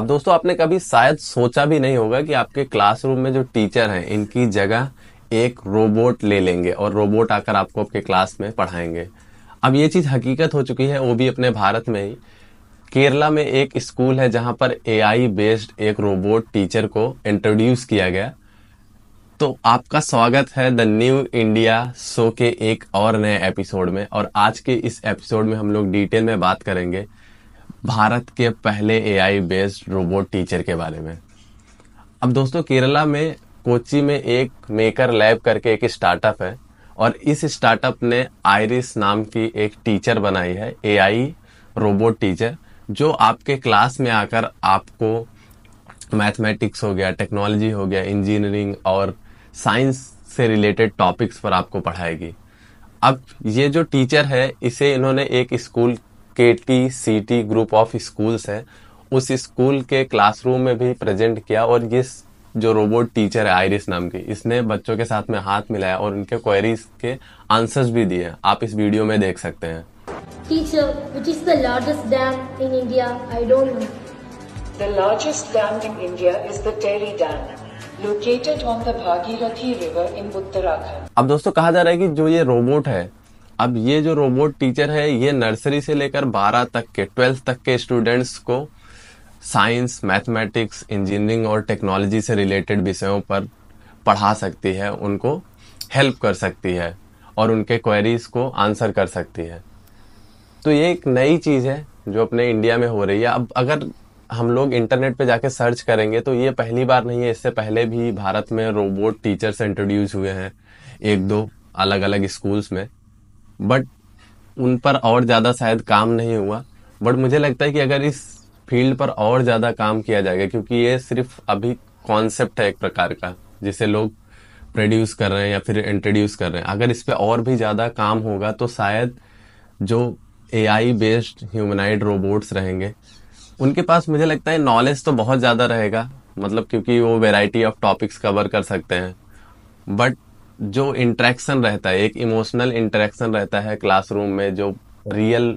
अब दोस्तों आपने कभी शायद सोचा भी नहीं होगा कि आपके क्लासरूम में जो टीचर हैं इनकी जगह एक रोबोट ले लेंगे और रोबोट आकर आपको आपके क्लास में पढ़ाएंगे अब ये चीज़ हकीकत हो चुकी है वो भी अपने भारत में ही केरला में एक स्कूल है जहाँ पर ए बेस्ड एक रोबोट टीचर को इंट्रोड्यूस किया गया तो आपका स्वागत है द न्यू इंडिया शो के एक और नए एपिसोड में और आज के इस एपिसोड में हम लोग डिटेल में बात करेंगे भारत के पहले एआई बेस्ड रोबोट टीचर के बारे में अब दोस्तों केरला में कोची में एक मेकर लैब करके एक स्टार्टअप है और इस स्टार्टअप ने आयरिस नाम की एक टीचर बनाई है एआई रोबोट टीचर जो आपके क्लास में आकर आपको मैथमेटिक्स हो गया टेक्नोलॉजी हो गया इंजीनियरिंग और साइंस से रिलेटेड टॉपिक्स पर आपको पढ़ाएगी अब ये जो टीचर है इसे इन्होंने एक स्कूल के T C T group of schools है उस स्कूल के क्लासरूम में भी प्रेजेंट किया और ये जो रोबोट टीचर है आयरिस नाम की इसने बच्चों के साथ में हाथ मिलाया और उनके क्वेरीज के आंसर्स भी दिए आप इस वीडियो में देख सकते हैं teacher which is the largest dam in India I don't know अब दोस्तों कहा जा रहा है की जो ये रोबोट है अब ये जो रोबोट टीचर है ये नर्सरी से लेकर बारह तक के ट्वेल्थ तक के स्टूडेंट्स को साइंस मैथमेटिक्स इंजीनियरिंग और टेक्नोलॉजी से रिलेटेड विषयों पर पढ़ा सकती है उनको हेल्प कर सकती है और उनके क्वेरीज को आंसर कर सकती है तो ये एक नई चीज़ है जो अपने इंडिया में हो रही है अब अगर हम लोग इंटरनेट पे जाके सर्च करेंगे तो ये पहली बार नहीं है इससे पहले भी भारत में रोबोट टीचर्स इंट्रोड्यूस हुए हैं एक दो अलग अलग स्कूल्स में बट उन पर और ज़्यादा शायद काम नहीं हुआ बट मुझे लगता है कि अगर इस फील्ड पर और ज़्यादा काम किया जाएगा क्योंकि ये सिर्फ अभी कॉन्सेप्ट है एक प्रकार का जिसे लोग प्रोड्यूस कर रहे हैं या फिर इंट्रोड्यूस कर रहे हैं अगर इस पर और भी ज़्यादा काम होगा तो शायद जो A I based humanoid robots रहेंगे उनके पास मुझे लगता है नॉलेज तो बहुत ज़्यादा रहेगा मतलब क्योंकि वो वेराइटी ऑफ टॉपिक्स कवर कर सकते हैं बट जो इंटरेक्शन रहता है एक इमोशनल इंटरेक्शन रहता है क्लासरूम में जो रियल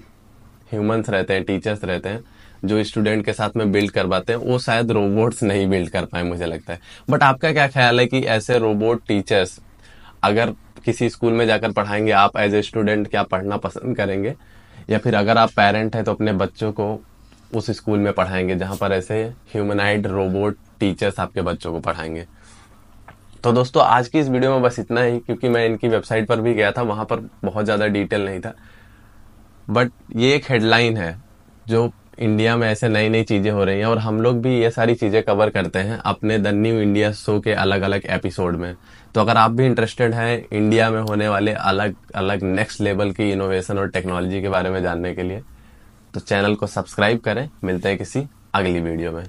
ह्यूमंस रहते हैं टीचर्स रहते हैं जो स्टूडेंट के साथ में बिल्ड करवाते हैं वो शायद रोबोट्स नहीं बिल्ड कर पाए मुझे लगता है बट आपका क्या ख्याल है कि ऐसे रोबोट टीचर्स अगर किसी स्कूल में जाकर पढ़ाएंगे आप एज ए स्टूडेंट क्या पढ़ना पसंद करेंगे या फिर अगर आप पेरेंट हैं तो अपने बच्चों को उस स्कूल में पढ़ाएंगे जहाँ पर ऐसे ह्यूमनाइड रोबोट टीचर्स आपके बच्चों को पढ़ाएंगे तो दोस्तों आज की इस वीडियो में बस इतना ही क्योंकि मैं इनकी वेबसाइट पर भी गया था वहाँ पर बहुत ज़्यादा डिटेल नहीं था बट ये एक हेडलाइन है जो इंडिया में ऐसे नई नई चीज़ें हो रही हैं और हम लोग भी ये सारी चीज़ें कवर करते हैं अपने द न्यू इंडिया शो के अलग अलग एपिसोड में तो अगर आप भी इंटरेस्टेड हैं इंडिया में होने वाले अलग अलग नेक्स्ट लेवल की इनोवेशन और टेक्नोलॉजी के बारे में जानने के लिए तो चैनल को सब्सक्राइब करें मिलते हैं किसी अगली वीडियो में